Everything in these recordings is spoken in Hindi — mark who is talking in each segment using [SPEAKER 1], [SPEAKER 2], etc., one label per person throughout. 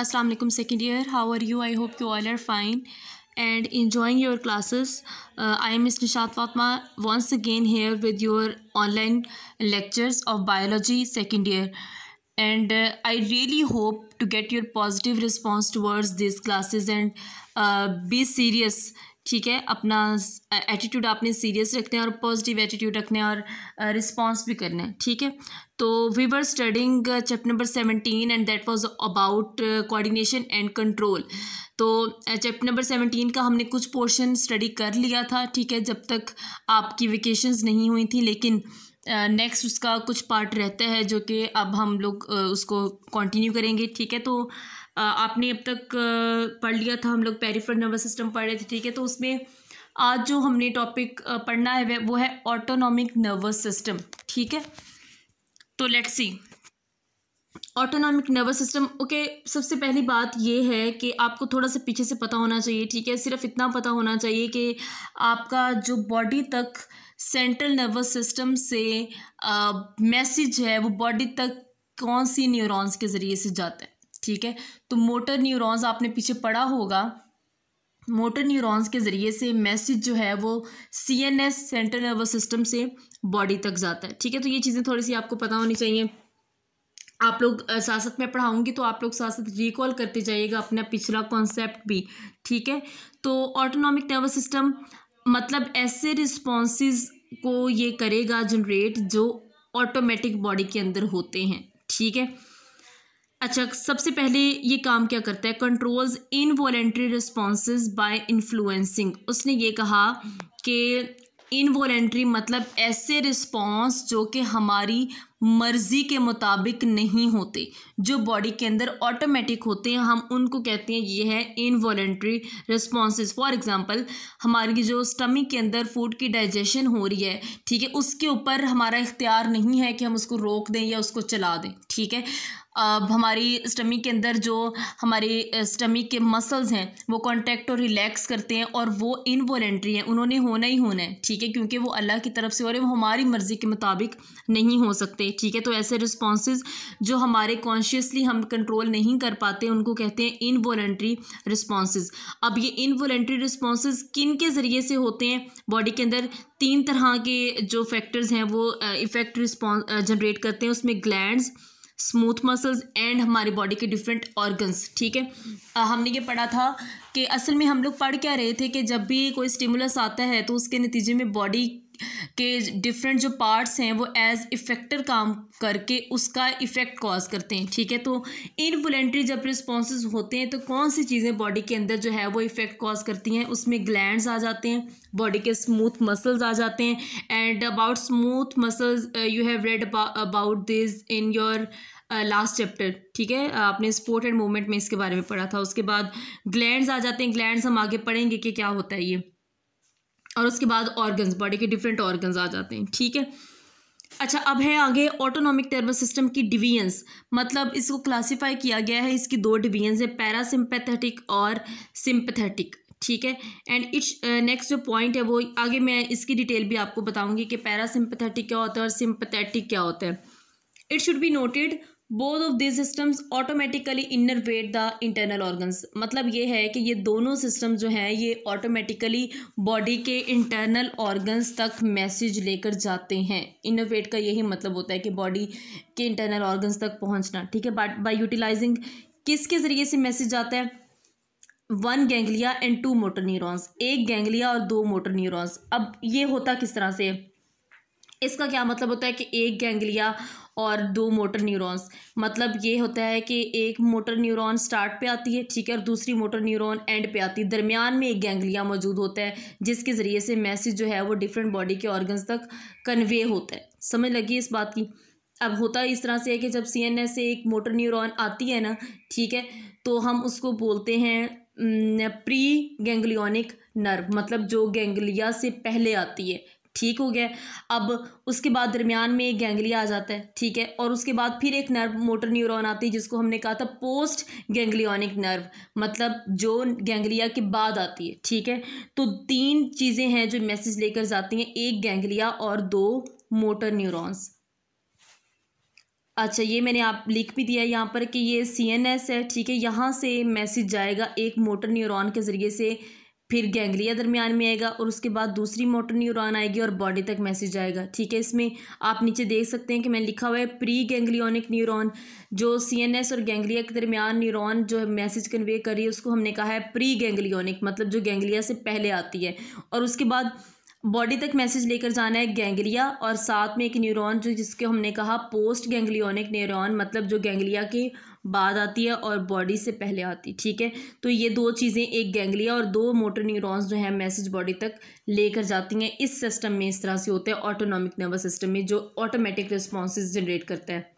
[SPEAKER 1] अस्सलाम वालेकुम second year how are you I hope you all are fine and enjoying your classes. Uh, I am Ms. Nishat Fatma once again here with your online lectures of biology second year. And uh, I really hope to get your positive response towards these classes and uh, be serious ठीक है अपना एटीट्यूड आपने सीरियस रखना है और पॉजिटिव एटीट्यूड रखना है और रिस्पॉन्स भी करना है ठीक है तो we were studying chapter number seventeen and that was about coordination and control तो चैप्टर नंबर सेवनटीन का हमने कुछ पोर्शन स्टडी कर लिया था ठीक है जब तक आपकी वेकेशंस नहीं हुई थी लेकिन नेक्स्ट uh, उसका कुछ पार्ट रहता है जो कि अब हम लोग uh, उसको कंटिन्यू करेंगे ठीक है तो आपने अब तक पढ़ लिया था हम लोग पेरीफ्रल नर्वस सिस्टम पढ़ रहे थे ठीक है तो उसमें आज जो हमने टॉपिक पढ़ना है वो है ऑटोनॉमिक नर्वस सिस्टम ठीक है तो let's see autonomic nervous system okay सबसे पहली बात ये है कि आपको थोड़ा सा पीछे से पता होना चाहिए ठीक है सिर्फ इतना पता होना चाहिए कि आपका जो बॉडी तक सेंट्रल नर्वस सिस्टम से मैसेज है वो बॉडी तक कौन सी न्यूरॉन्स के ज़रिए से जाता है ठीक है तो मोटर न्यूरॉन्स आपने पीछे पढ़ा होगा मोटर न्यूरॉन्स के ज़रिए से मैसेज जो है वो C N S central nervous system से बॉडी तक जाता है ठीक है तो ये चीज़ें थोड़ी सी आपको पता होनी चाहिए आप लोग साथ साथ में पढ़ाऊंगी तो आप लोग साथ साथ रिकॉल करते जाइएगा अपना पिछला कॉन्सेप्ट भी ठीक है तो ऑटोनॉमिक नर्वस सिस्टम मतलब ऐसे रिस्पॉन्सिस को ये करेगा जनरेट जो ऑटोमेटिक बॉडी के अंदर होते हैं ठीक है अच्छा सबसे पहले ये काम क्या करता है controls involuntary response by influencing उसने ये कहा कि वॉलेंट्री मतलब ऐसे रिस्पॉन्स जो कि हमारी मर्ज़ी के मुताबिक नहीं होते जो बॉडी के अंदर ऑटोमेटिक होते हैं हम उनको कहते हैं ये है इनवॉलेंट्री रिस्पॉन्सेज फॉर एग्ज़ाम्पल हमारी जो स्टमिक के अंदर फूड की डाइजेशन हो रही है ठीक है उसके ऊपर हमारा इख्तियार नहीं है कि हम उसको रोक दें या उसको चला दें ठीक है अब हमारी स्टमिक के अंदर जो हमारे स्टमिक के मसल्स हैं वो कॉन्टैक्ट और रिलैक्स करते हैं और वो इनवॉलेंट्री हैं उन्होंने होना ही होना है ठीक है क्योंकि वो अल्लाह की तरफ से हो हैं वो हमारी मर्ज़ी के मुताबिक नहीं हो सकते ठीक है तो ऐसे रिस्पॉन्सेज जो हमारे कॉन्शियसली हम कंट्रोल नहीं कर पाते उनको कहते हैं इनवॉलेंट्री रिस्पॉन्सेज अब ये इनवॉलेंट्री रिस्पॉन्सेज किन के ज़रिए से होते हैं बॉडी के अंदर तीन तरह के जो फैक्टर्स हैं वो इफेक्ट रिस्पॉन्स जनरेट करते हैं उसमें ग्लैंड स्मूथ मसल्स एंड हमारी बॉडी के डिफरेंट ऑर्गन्स ठीक है आ, हमने ये पढ़ा था कि असल में हम लोग पढ़ क्या रहे थे कि जब भी कोई स्टिमुलस आता है तो उसके नतीजे में बॉडी के डिफरेंट जो पार्ट्स हैं वो एज इफेक्टर काम करके उसका इफेक्ट कॉज करते हैं ठीक है तो इनवोलेंट्री जब रिस्पॉन्स होते हैं तो कौन सी चीज़ें बॉडी के अंदर जो है वो इफेक्ट कॉज करती हैं उसमें ग्लैंड्स आ जाते हैं बॉडी के स्मूथ मसल्स आ जाते हैं and about smooth muscles you have read about this in your last chapter ठीक है uh, आपने स्पोर्ट एंड मूवमेंट में इसके बारे में पढ़ा था उसके बाद ग्लैंड्स आ जाते हैं ग्लैंड्स हम आगे पढ़ेंगे कि क्या होता है ये और उसके बाद ऑर्गन्स बॉडी के डिफरेंट ऑर्गन्स आ जाते हैं ठीक है अच्छा अब है आगे ऑटोनॉमिक नर्वस सिस्टम की डिवीजन्स मतलब इसको क्लासिफाई किया गया है इसकी दो डिवीजन्स है पैरासिम्पैथेटिक और सिंपथेटिक ठीक है एंड इट्स नेक्स्ट जो पॉइंट है वो आगे मैं इसकी डिटेल भी आपको बताऊंगी कि पैरासिम्पथेटिक क्या होता है और सिंपथेटिक क्या होता है it should be noted both of this systems automatically innervate the internal organs मतलब ये है कि ये दोनों सिस्टम जो हैं ये ऑटोमेटिकली बॉडी के इंटरनल ऑर्गन्स तक मैसेज लेकर जाते हैं इनोवेट का यही मतलब होता है कि बॉडी के इंटरनल ऑर्गन्स तक पहुंचना ठीक है बट बाई यूटिलाइजिंग किसके ज़रिए से मैसेज जाता है one ganglia and two motor neurons एक गेंगलिया और दो मोटर न्यूरोस अब ये होता किस तरह से इसका क्या मतलब होता है कि एक गेंगलिया और दो मोटर न्यूरॉन्स मतलब ये होता है कि एक मोटर न्यूरॉन स्टार्ट पे आती है ठीक है और दूसरी मोटर न्यूरॉन एंड पे आती है दरमियान में एक गेंगलिया मौजूद होता है जिसके ज़रिए से मैसेज जो है वो डिफरेंट बॉडी के ऑर्गन्स तक कन्वे होता है समझ लगी इस बात की अब होता इस तरह से है कि जब सी एन एस से एक मोटर न्यूरोन आती है ना ठीक है तो हम उसको बोलते हैं प्री गैंग्लियोनिक नर्व मतलब जो गेंगलिया से पहले आती है ठीक हो गया अब उसके बाद दरमियान में एक गेंगलिया आ जाता है ठीक है और उसके बाद फिर एक नर्व मोटर न्यूरॉन आती है जिसको हमने कहा था पोस्ट गेंगलियोनिक नर्व मतलब जो गेंगलिया के बाद आती है ठीक है तो तीन चीज़ें हैं जो मैसेज लेकर जाती हैं एक गेंगलिया और दो मोटर न्यूरॉन्स अच्छा ये मैंने आप लिख भी दिया यहाँ पर कि ये सी है ठीक है यहाँ से मैसेज जाएगा एक मोटर न्यूरॉन के ज़रिए से फिर गैंगलिया दरमियान में आएगा और उसके बाद दूसरी मोटर न्यूरॉन आएगी और बॉडी तक मैसेज आएगा ठीक है इसमें आप नीचे देख सकते हैं कि मैंने लिखा हुआ है प्री गैंग्लियोनिक न्यूरॉन जो सीएनएस और गैंगलिया के दरमियान न्यूरॉन जो मैसेज कन्वे करी है उसको हमने कहा है प्री गैंग्लियोनिक मतलब जो गैंगलिया से पहले आती है और उसके बाद बॉडी तक मैसेज लेकर जाना है गैंग्लिया और साथ में एक न्यूरॉन जो जिसके हमने कहा पोस्ट गैंग्लियोनिक न्यूरॉन मतलब जो गैंग्लिया के बाद आती है और बॉडी से पहले आती है ठीक है तो ये दो चीज़ें एक गैंग्लिया और दो मोटर न्यूरॉन्स जो हैं मैसेज बॉडी तक लेकर जाती हैं इस सिस्टम में इस तरह से होता है ऑटोनॉमिक नर्वस सिस्टम में जो ऑटोमेटिक रिस्पॉन्स जनरेट करता है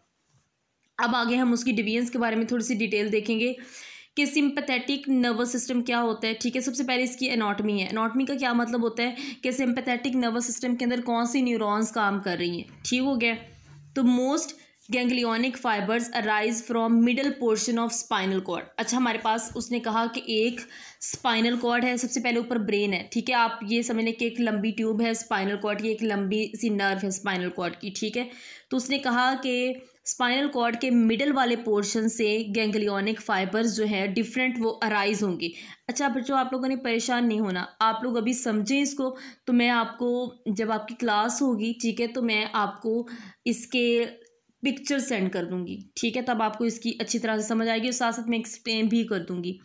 [SPEAKER 1] अब आगे हम उसकी डिवीजन्स के बारे में थोड़ी सी डिटेल देखेंगे कि सिंपथेटिक नर्वस सिस्टम क्या होता है ठीक है सबसे पहले इसकी एनाटमी है एनाटमी का क्या मतलब होता है कि सिंपथेटिक नर्वस सिस्टम के अंदर कौन सी न्यूरॉन्स काम कर रही हैं ठीक हो गया तो most ganglionic fibres arise from middle portion of spinal cord अच्छा हमारे पास उसने कहा कि एक स्पाइनल कॉर्ड है सबसे पहले ऊपर ब्रेन है ठीक है आप ये समझ लें कि एक लंबी ट्यूब है स्पाइनल कॉर्ड की एक लंबी सी नर्व है स्पाइनल कॉर्ड की ठीक है तो उसने कहा कि स्पाइनल कॉर्ड के मिडल वाले पोर्शन से गैंग्लियोनिक फाइबर्स जो है डिफरेंट वो अराइज होंगी अच्छा बच्चों आप लोगों ने परेशान नहीं होना आप लोग अभी समझें इसको तो मैं आपको जब आपकी क्लास होगी ठीक है तो मैं आपको इसके पिक्चर सेंड कर दूंगी ठीक है तब आपको इसकी अच्छी तरह से समझ आएगी और साथ साथ मैं एक्सप्लेन भी कर दूंगी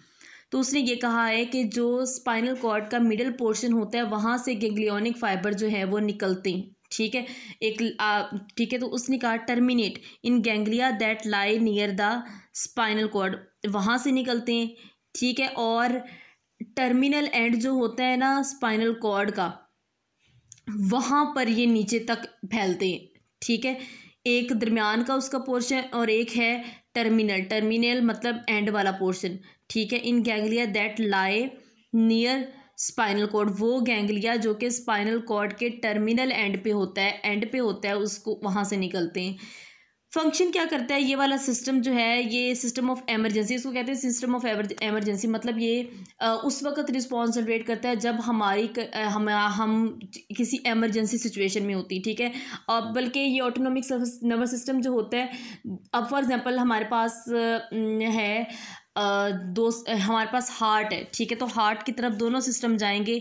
[SPEAKER 1] तो उसने ये कहा है कि जो स्पाइनल कॉर्ड का मिडल पोर्शन होता है वहाँ से गेंग्लियोनिक फाइबर जो है वो निकलते हैं ठीक है एक ठीक है तो उसने कहा terminate in ganglia that lie near the spinal cord वहाँ से निकलते हैं ठीक है और टर्मिनल एंड जो होता है ना स्पाइनल कॉर्ड का वहाँ पर ये नीचे तक फैलते हैं ठीक है एक दरमियान का उसका पोर्शन और एक है टर्मिनल टर्मिनल मतलब एंड वाला पोर्शन ठीक है in ganglia that lie near spinal cord वो गैंगलिया जो कि स्पाइनल कॉर्ड के टर्मिनल एंड पे होता है एंड पे होता है उसको वहाँ से निकलते हैं फंक्शन क्या करता है ये वाला सिस्टम जो है ये सिस्टम ऑफ एमरजेंसी इसको कहते हैं सिस्टम ऑफ एमरजेंसी मतलब ये आ, उस वक्त रिस्पॉन्स जनरेट करता है जब हमारी हम हम किसी एमरजेंसी सिचुएशन में होती है ठीक है अब बल्कि ये ऑटोनॉमिक नर्वस सिस्टम जो होता है अब फॉर एग्ज़ाम्पल हमारे पास है दो हमारे पास हार्ट है ठीक है तो हार्ट की तरफ दोनों सिस्टम जाएंगे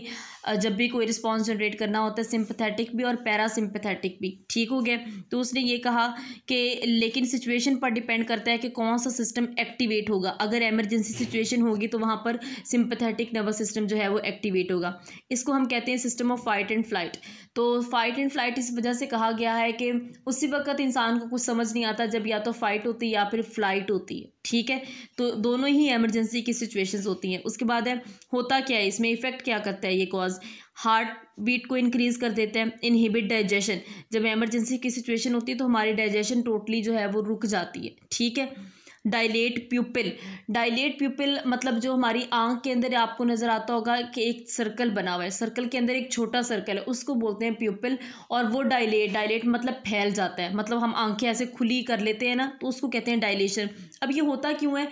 [SPEAKER 1] जब भी कोई रिस्पांस जनरेट करना होता है सिंपथेटिक भी और पैरासिम्पथेटिक भी ठीक हो गया तो उसने ये कहा कि लेकिन सिचुएशन पर डिपेंड करता है कि कौन सा सिस्टम एक्टिवेट होगा अगर एमरजेंसी सिचुएशन होगी तो वहाँ पर सिंपथेटिक नर्वस सिस्टम जो है वो एक्टिवेट होगा इसको हम कहते हैं system of fight and flight तो फाइट एंड फ्लाइट इस वजह से कहा गया है कि उसी वक्त इंसान को कुछ समझ नहीं आता जब या तो फाइट होती या फिर फ्लाइट होती है ठीक है तो दोनों ही एमरजेंसी की सिचुएशंस होती हैं उसके बाद है होता क्या है इसमें इफ़ेक्ट क्या करता है ये कॉज हार्ट बीट को इंक्रीज़ कर देते हैं इनहिबिट डाइजेशन जब एमरजेंसी की सिचुएशन होती है तो हमारी डाइजेशन टोटली जो है वो रुक जाती है ठीक है डायलेट प्यूपिल डायलेट प्यूपिल मतलब जो हमारी आंख के अंदर आपको नज़र आता होगा कि एक सर्कल बना हुआ है सर्कल के अंदर एक छोटा सर्कल है उसको बोलते हैं प्यूपिल और वो डायलेट डायलेट मतलब फैल जाता है मतलब हम आंखें ऐसे खुली कर लेते हैं ना तो उसको कहते हैं डायलेशन अब ये होता क्यों है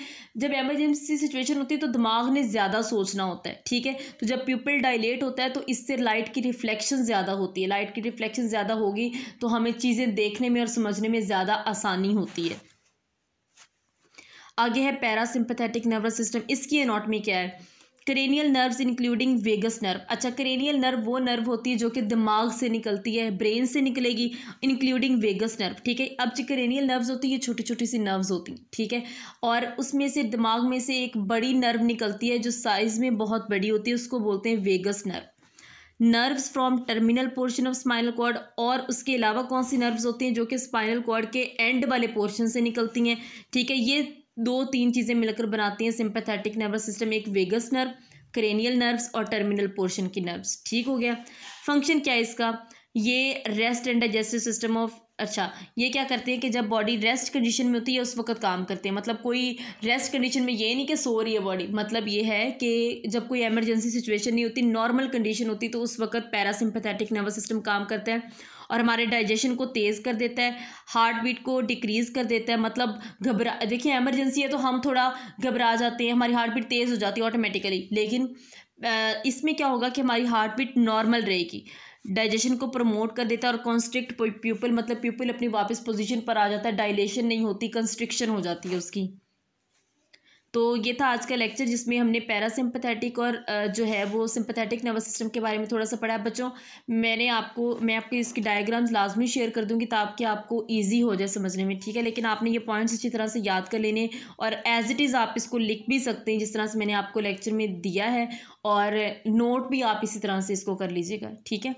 [SPEAKER 1] जब एमरजेंसी सिचुएशन होती है तो दिमाग ने ज़्यादा सोचना होता है ठीक है तो जब प्यूपिल डायलेट होता है तो इससे लाइट की रिफ्लेक्शन ज़्यादा होती है लाइट की रिफ्लेक्शन ज़्यादा होगी तो हमें चीज़ें देखने में और समझने में ज़्यादा आसानी होती है आगे है पैरासिम्पथेटिक नर्वस सिस्टम इसकी एनाटमी क्या है cranial nerves including vagus nerve अच्छा करेनियल नर्व वो नर्व होती है जो कि दिमाग से निकलती है ब्रेन से निकलेगी इंक्लूडिंग वेगस नर्व ठीक है अब जो करेनियल नर्व्स होती है ये छोटी छोटी सी नर्व्स होती हैं ठीक है और उसमें से दिमाग में से एक बड़ी नर्व निकलती है जो साइज़ में बहुत बड़ी होती है उसको बोलते हैं vagus nerve nerves from terminal portion of spinal cord और उसके अलावा कौन सी नर्व्स होती हैं जो कि स्पाइनल कॉर्ड के एंड वाले पोर्शन से निकलती हैं ठीक है ये दो तीन चीज़ें मिलकर बनाती हैं सिंपैथेटिक नर्वस सिस्टम एक वेगस नर्व क्रेनियल नर्व्स और टर्मिनल पोर्शन की नर्व्स ठीक हो गया फंक्शन क्या है इसका ये rest and digestive system of अच्छा ये क्या करते हैं कि जब बॉडी रेस्ट कंडीशन में होती है उस वक्त काम करते हैं मतलब कोई रेस्ट कंडीशन में ये नहीं कि सो रही है बॉडी मतलब ये है कि जब कोई एमरजेंसी सिचुएशन नहीं होती नॉर्मल कंडीशन होती तो उस वक्त पैरासिम्पथेटिक नर्वस सिस्टम काम करता है और हमारे डाइजेशन को तेज़ कर देता है हार्ट बीट को डिक्रीज़ कर देता है मतलब घबरा देखिए एमरजेंसी है तो हम थोड़ा घबरा जाते हैं हमारी हार्ट बीट तेज़ हो जाती है ऑटोमेटिकली लेकिन इसमें क्या होगा कि हमारी हार्ट बीट नॉर्मल रहेगी डाइजेशन को प्रमोट कर देता है और कॉन्स्ट्रिक्ट प्यूपल मतलब प्यूपल अपनी वापस पोजीशन पर आ जाता है डाइलेशन नहीं होती कंस्ट्रिक्शन हो जाती है उसकी तो ये था आज का लेक्चर जिसमें हमने पैरासिम्पथेटिक और जो है वो सिंपथेटिक नर्वस सिस्टम के बारे में थोड़ा सा पढ़ा बच्चों मैंने आपको मैं आपके इसकी डायग्राम्स लाजमी शेयर कर दूंगी ताकि आपको ईजी हो जाए समझने में ठीक है लेकिन आपने ये पॉइंट्स अच्छी तरह से याद कर लेने और एज इट इज़ आप इसको लिख भी सकते हैं जिस तरह से मैंने आपको लेक्चर में दिया है और नोट भी आप इसी तरह से इसको कर लीजिएगा ठीक है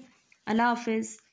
[SPEAKER 1] अल्लाह हाफिज़